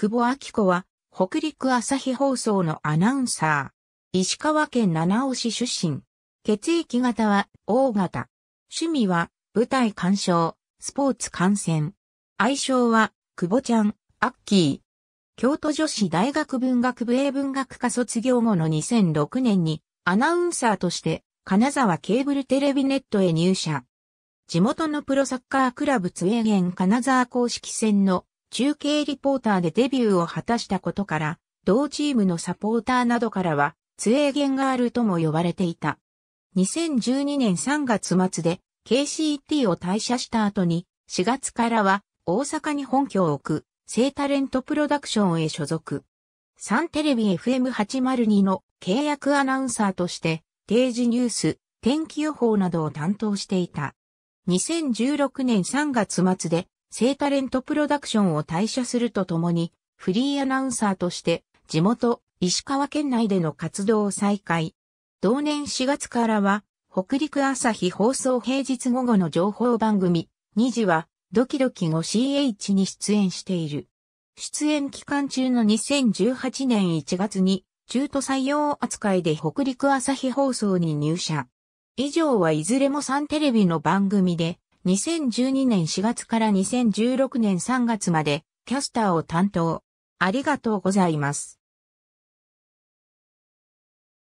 久保明子は、北陸朝日放送のアナウンサー。石川県七尾市出身。血液型は O 型。趣味は、舞台鑑賞、スポーツ観戦。愛称は、久保ちゃん、アッキー。京都女子大学文学部英文学科卒業後の2006年に、アナウンサーとして、金沢ケーブルテレビネットへ入社。地元のプロサッカークラブツエーゲン金沢公式戦の中継リポーターでデビューを果たしたことから、同チームのサポーターなどからは、ツエーゲンガールとも呼ばれていた。2012年3月末で KCT を退社した後に、4月からは大阪に本拠を置く、聖タレントプロダクションへ所属。サンテレビ FM802 の契約アナウンサーとして、定時ニュース、天気予報などを担当していた。2016年3月末で聖タレントプロダクションを退社するとともに、フリーアナウンサーとして、地元、石川県内での活動を再開。同年4月からは、北陸朝日放送平日午後の情報番組、2時は、ドキドキ 5CH に出演している。出演期間中の2018年1月に、中途採用扱いで北陸朝日放送に入社。以上はいずれも3テレビの番組で、2012年4月から2016年3月までキャスターを担当。ありがとうございます。